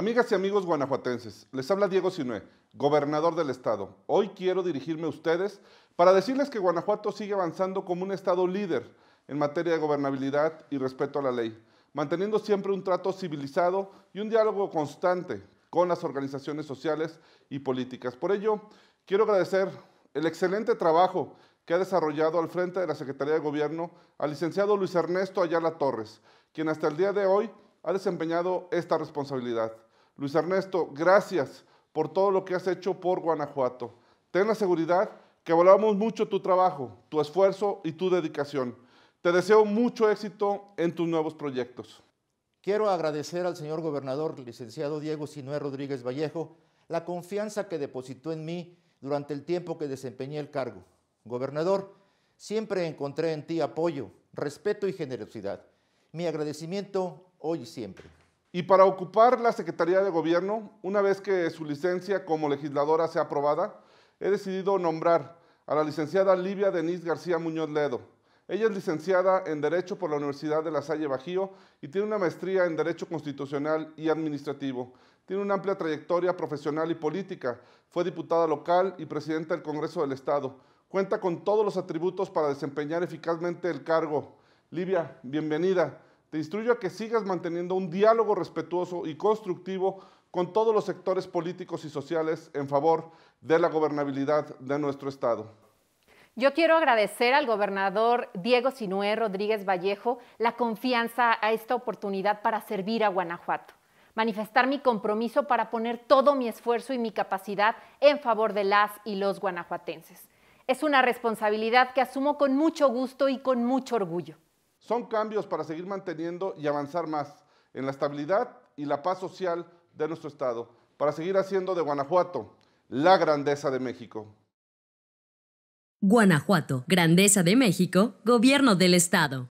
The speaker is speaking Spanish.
Amigas y amigos guanajuatenses, les habla Diego Sinué, gobernador del estado. Hoy quiero dirigirme a ustedes para decirles que Guanajuato sigue avanzando como un estado líder en materia de gobernabilidad y respeto a la ley, manteniendo siempre un trato civilizado y un diálogo constante con las organizaciones sociales y políticas. Por ello, quiero agradecer el excelente trabajo que ha desarrollado al frente de la Secretaría de Gobierno al licenciado Luis Ernesto Ayala Torres, quien hasta el día de hoy ha desempeñado esta responsabilidad. Luis Ernesto, gracias por todo lo que has hecho por Guanajuato. Ten la seguridad que valoramos mucho tu trabajo, tu esfuerzo y tu dedicación. Te deseo mucho éxito en tus nuevos proyectos. Quiero agradecer al señor gobernador, licenciado Diego Sinué Rodríguez Vallejo, la confianza que depositó en mí durante el tiempo que desempeñé el cargo. Gobernador, siempre encontré en ti apoyo, respeto y generosidad. Mi agradecimiento hoy y siempre y para ocupar la Secretaría de Gobierno, una vez que su licencia como legisladora sea aprobada, he decidido nombrar a la licenciada Livia Denise García Muñoz Ledo. Ella es licenciada en Derecho por la Universidad de La Salle Bajío y tiene una maestría en Derecho Constitucional y Administrativo. Tiene una amplia trayectoria profesional y política. Fue diputada local y presidenta del Congreso del Estado. Cuenta con todos los atributos para desempeñar eficazmente el cargo. Livia, bienvenida. Te instruyo a que sigas manteniendo un diálogo respetuoso y constructivo con todos los sectores políticos y sociales en favor de la gobernabilidad de nuestro Estado. Yo quiero agradecer al gobernador Diego Sinué Rodríguez Vallejo la confianza a esta oportunidad para servir a Guanajuato, manifestar mi compromiso para poner todo mi esfuerzo y mi capacidad en favor de las y los guanajuatenses. Es una responsabilidad que asumo con mucho gusto y con mucho orgullo. Son cambios para seguir manteniendo y avanzar más en la estabilidad y la paz social de nuestro Estado, para seguir haciendo de Guanajuato la grandeza de México. Guanajuato, Grandeza de México, Gobierno del Estado.